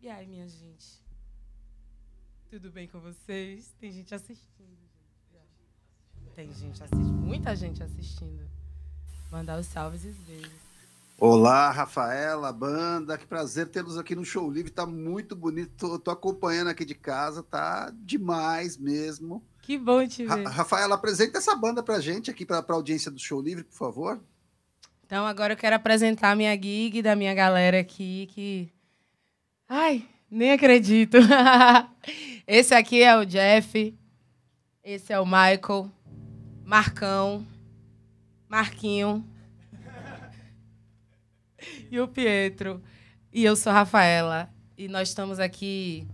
E aí, minha gente? Tudo bem com vocês? Tem gente assistindo. Gente. Tem gente assistindo, muita gente assistindo. Mandar os salves e os beijos. Olá, Rafaela, banda, que prazer tê-los aqui no Show Livre, tá muito bonito, tô, tô, acompanhando aqui de casa, tá demais mesmo. Que bom te ver. Ra Rafaela, apresenta essa banda pra gente aqui, pra, pra audiência do Show Livre, por favor. Então, agora eu quero apresentar a minha gig da minha galera aqui, que nem acredito. Esse aqui é o Jeff. Esse é o Michael. Marcão. Marquinho. e o Pietro. E eu sou Rafaela. E nós estamos aqui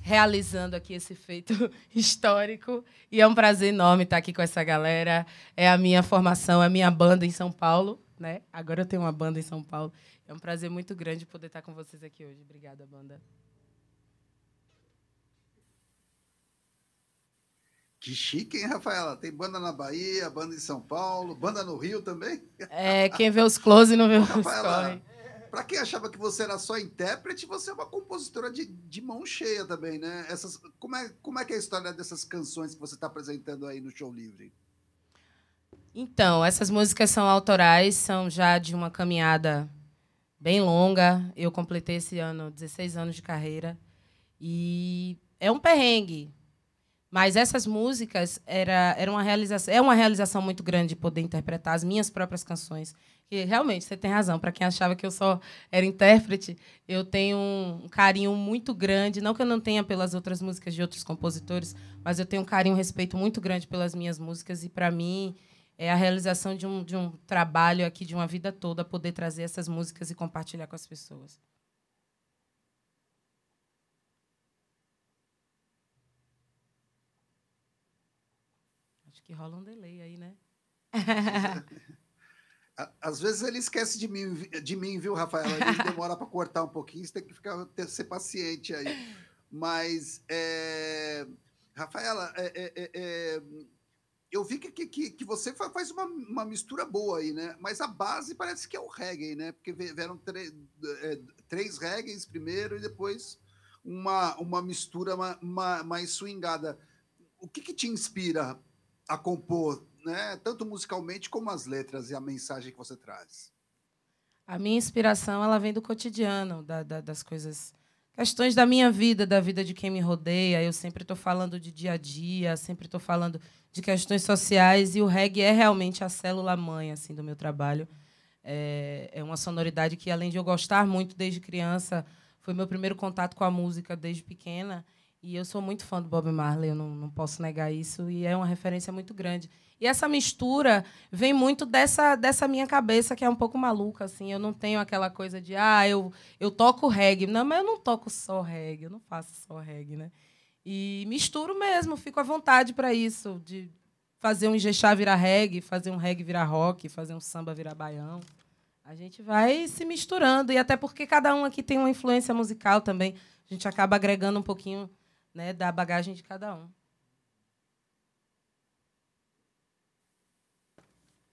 realizando aqui esse feito histórico. E é um prazer enorme estar aqui com essa galera. É a minha formação, é a minha banda em São Paulo. Né? Agora eu tenho uma banda em São Paulo. É um prazer muito grande poder estar com vocês aqui hoje. Obrigada, banda. Que chique, hein, Rafaela? Tem banda na Bahia, banda em São Paulo, banda no Rio também. É, quem vê os close não vê os Rafaela, Para quem achava que você era só intérprete, você é uma compositora de, de mão cheia também, né? Essas, como, é, como é que é a história dessas canções que você está apresentando aí no Show Livre? Então, essas músicas são autorais, são já de uma caminhada bem longa. Eu completei esse ano 16 anos de carreira. E é um perrengue, mas essas músicas era, era uma realização, é uma realização muito grande poder interpretar as minhas próprias canções. E realmente você tem razão, para quem achava que eu só era intérprete, eu tenho um carinho muito grande, não que eu não tenha pelas outras músicas de outros compositores, mas eu tenho um carinho, um respeito muito grande pelas minhas músicas e para mim é a realização de um, de um trabalho aqui de uma vida toda poder trazer essas músicas e compartilhar com as pessoas. Acho que rola um delay aí, né? Às vezes ele esquece de mim, de mim viu, Rafaela? Ele demora para cortar um pouquinho, você tem que ficar, ter, ser paciente aí. Mas, é... Rafaela, é, é, é, é eu vi que, que, que você faz uma, uma, mistura boa aí, né? Mas a base parece que é o reggae, né? Porque vieram três, é, três reggaes primeiro e depois uma, uma mistura mais swingada. O que, que te inspira a compor, né? tanto musicalmente como as letras e a mensagem que você traz? A minha inspiração ela vem do cotidiano, da, da, das coisas, questões da minha vida, da vida de quem me rodeia. Eu sempre estou falando de dia a dia, sempre estou falando de questões sociais e o reggae é realmente a célula mãe assim do meu trabalho. É, é uma sonoridade que além de eu gostar muito desde criança, foi meu primeiro contato com a música desde pequena. E eu sou muito fã do Bob Marley, eu não, não posso negar isso, e é uma referência muito grande. E essa mistura vem muito dessa, dessa minha cabeça que é um pouco maluca, assim. Eu não tenho aquela coisa de, ah, eu, eu toco reggae. Não, mas eu não toco só reggae, eu não faço só reggae, né? E misturo mesmo, fico à vontade para isso, de fazer um ingexá virar reggae, fazer um reggae virar rock, fazer um samba virar baião. A gente vai se misturando, e até porque cada um aqui tem uma influência musical também. A gente acaba agregando um pouquinho né, da bagagem de cada um.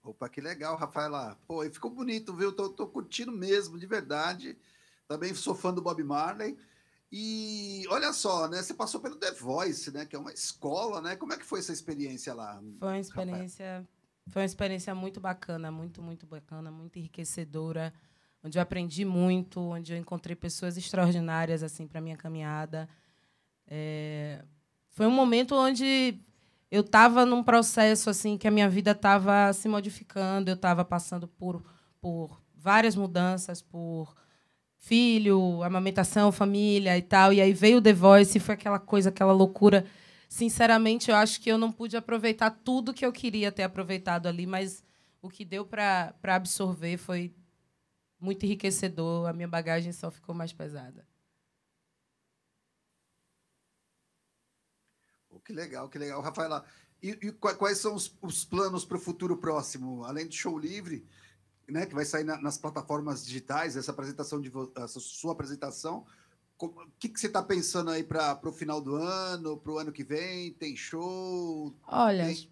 Opa, que legal, Rafaela. Pô, ficou bonito, viu? Tô, tô curtindo mesmo, de verdade. Também sou fã do Bob Marley. E olha só, né? Você passou pelo The Voice, né? Que é uma escola, né? Como é que foi essa experiência lá? Foi uma experiência, foi uma experiência muito bacana, muito, muito bacana, muito enriquecedora, onde eu aprendi muito, onde eu encontrei pessoas extraordinárias assim para minha caminhada. É, foi um momento onde eu estava num processo assim que a minha vida estava se modificando, eu estava passando por, por várias mudanças, por filho, amamentação, família e tal. E aí veio o The Voice e foi aquela coisa, aquela loucura. Sinceramente, eu acho que eu não pude aproveitar tudo que eu queria ter aproveitado ali, mas o que deu para absorver foi muito enriquecedor. A minha bagagem só ficou mais pesada. que legal, que legal. Rafaela, e, e quais são os, os planos para o futuro próximo? Além do show livre, né, que vai sair na, nas plataformas digitais, essa apresentação de essa sua apresentação. O que, que você está pensando aí para o final do ano, para o ano que vem? Tem show? Olha, tem...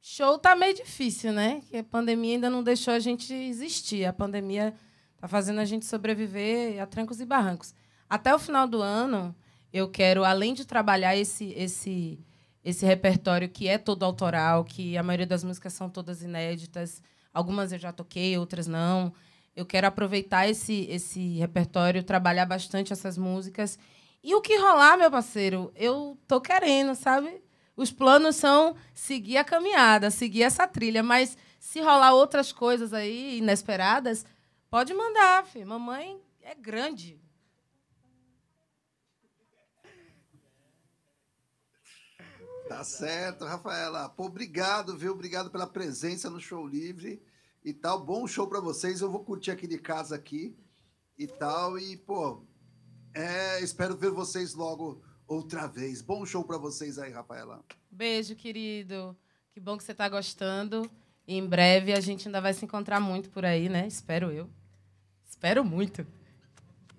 show tá meio difícil, né? Que a pandemia ainda não deixou a gente existir. A pandemia tá fazendo a gente sobreviver a trancos e barrancos. Até o final do ano, eu quero, além de trabalhar esse, esse, esse repertório que é todo autoral, que a maioria das músicas são todas inéditas, algumas eu já toquei, outras não. Eu quero aproveitar esse, esse repertório, trabalhar bastante essas músicas. E o que rolar, meu parceiro, eu tô querendo, sabe? Os planos são seguir a caminhada, seguir essa trilha, mas se rolar outras coisas aí inesperadas, pode mandar, filho. Mamãe é grande, Tá certo, Rafaela. Pô, obrigado, viu? Obrigado pela presença no Show Livre e tal. Bom show para vocês. Eu vou curtir aqui de casa aqui e tal. E, pô, é, espero ver vocês logo outra vez. Bom show para vocês aí, Rafaela. Beijo, querido. Que bom que você tá gostando. E em breve a gente ainda vai se encontrar muito por aí, né? Espero eu. Espero muito.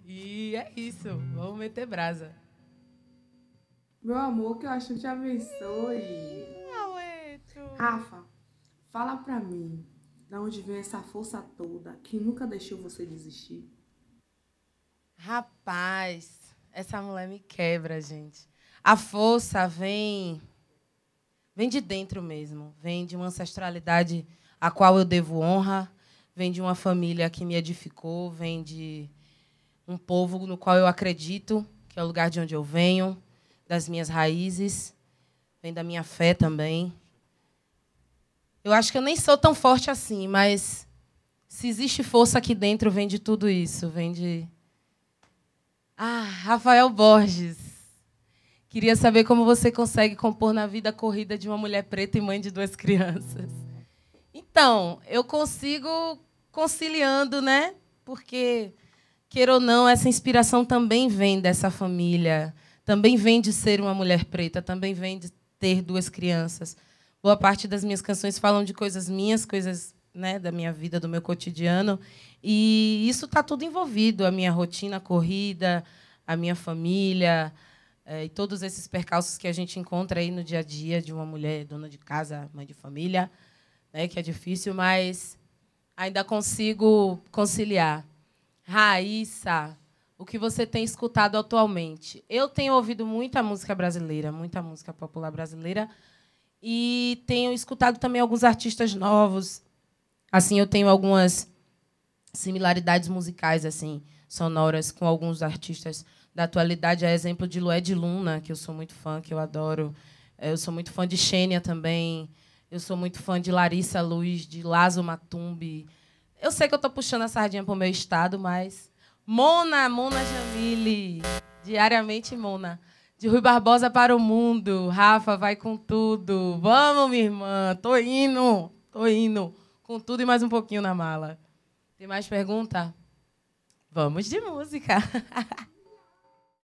E é isso. Vamos meter brasa. Meu amor, que eu acho que te abençoe. Aleto. Rafa, fala pra mim. de onde vem essa força toda que nunca deixou você desistir? Rapaz, essa mulher me quebra, gente. A força vem vem de dentro mesmo, vem de uma ancestralidade a qual eu devo honra, vem de uma família que me edificou, vem de um povo no qual eu acredito, que é o lugar de onde eu venho das minhas raízes, vem da minha fé também. Eu acho que eu nem sou tão forte assim, mas se existe força aqui dentro, vem de tudo isso, vem de. Ah, Rafael Borges. Queria saber como você consegue compor na vida corrida de uma mulher preta e mãe de duas crianças. Então, eu consigo conciliando, né? Porque, queira ou não, essa inspiração também vem dessa família também vem de ser uma mulher preta, também vem de ter duas crianças. Boa parte das minhas canções falam de coisas minhas, coisas né, da minha vida, do meu cotidiano. E isso está tudo envolvido a minha rotina, a corrida, a minha família. É, e todos esses percalços que a gente encontra aí no dia a dia de uma mulher dona de casa, mãe de família, né, que é difícil, mas ainda consigo conciliar. Raíssa, o que você tem escutado atualmente? Eu tenho ouvido muita música brasileira, muita música popular brasileira, e tenho escutado também alguns artistas novos. Assim, eu tenho algumas similaridades musicais assim, sonoras com alguns artistas da atualidade, a é exemplo de Lué de Luna, que eu sou muito fã, que eu adoro. É, eu sou muito fã de Xênia também. Eu sou muito fã de Larissa Luz, de Lazo Matumbi. Eu sei que eu estou puxando a sardinha para o meu estado, mas Mona, Mona Jamile. Diariamente Mona. De Rui Barbosa para o mundo. Rafa, vai com tudo. Vamos, minha irmã. Tô indo. Tô indo. Com tudo e mais um pouquinho na mala. Tem mais pergunta? Vamos de música.